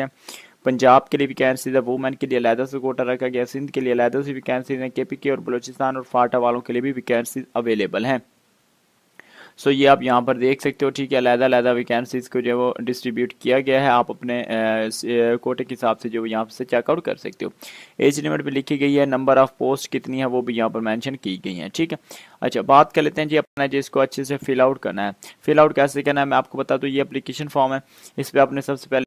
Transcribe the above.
हैं पंजाब के लिए वैकेंसी है वुमेन के लिए अलहदा से कोटा रखा गया सिंध के लिए अलहदा से वैकेंसी है के पी के और बलोचिस्तान और फाटा वालों के लिए भी वैकेंसी अवेलेबल हैं सो ये आप यहाँ पर देख सकते हो ठीक है अलहदा अलहदा वैकेंसीज को जो है वो डिस्ट्रीब्यूट किया गया है आप अपने कोटे के हिसाब से जो यहाँ से चेकआउट कर सकते हो एज लिमिट भी लिखी गई है नंबर ऑफ पोस्ट कितनी है वो भी यहाँ पर मेंशन की गई है ठीक है अच्छा बात कर लेते हैं जी अपना जी इसको अच्छे से फिल आउट करना है फिल आउट कैसे करना है मैं आपको बता दूँ ये अप्लीकेशन फॉर्म है इस पर आपने सबसे पहले